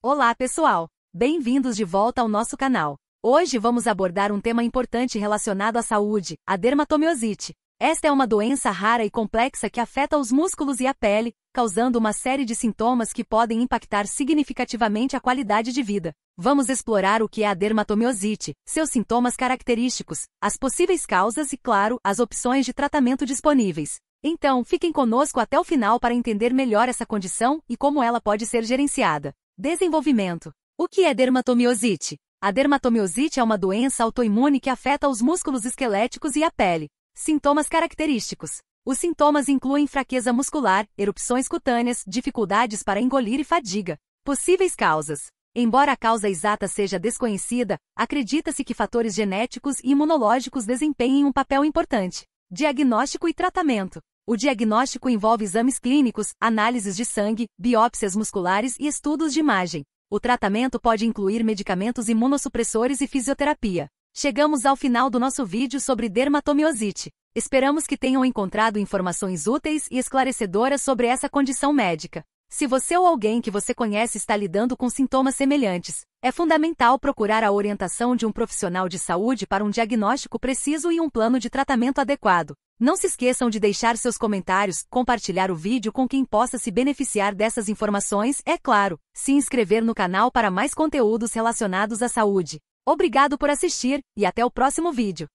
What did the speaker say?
Olá, pessoal! Bem-vindos de volta ao nosso canal. Hoje vamos abordar um tema importante relacionado à saúde, a dermatomiosite. Esta é uma doença rara e complexa que afeta os músculos e a pele, causando uma série de sintomas que podem impactar significativamente a qualidade de vida. Vamos explorar o que é a dermatomiosite, seus sintomas característicos, as possíveis causas e, claro, as opções de tratamento disponíveis. Então, fiquem conosco até o final para entender melhor essa condição e como ela pode ser gerenciada. Desenvolvimento. O que é dermatomiosite? A dermatomiosite é uma doença autoimune que afeta os músculos esqueléticos e a pele. Sintomas característicos. Os sintomas incluem fraqueza muscular, erupções cutâneas, dificuldades para engolir e fadiga. Possíveis causas. Embora a causa exata seja desconhecida, acredita-se que fatores genéticos e imunológicos desempenhem um papel importante. Diagnóstico e tratamento. O diagnóstico envolve exames clínicos, análises de sangue, biópsias musculares e estudos de imagem. O tratamento pode incluir medicamentos imunossupressores e fisioterapia. Chegamos ao final do nosso vídeo sobre dermatomiosite. Esperamos que tenham encontrado informações úteis e esclarecedoras sobre essa condição médica. Se você ou alguém que você conhece está lidando com sintomas semelhantes, é fundamental procurar a orientação de um profissional de saúde para um diagnóstico preciso e um plano de tratamento adequado. Não se esqueçam de deixar seus comentários, compartilhar o vídeo com quem possa se beneficiar dessas informações, é claro, se inscrever no canal para mais conteúdos relacionados à saúde. Obrigado por assistir e até o próximo vídeo.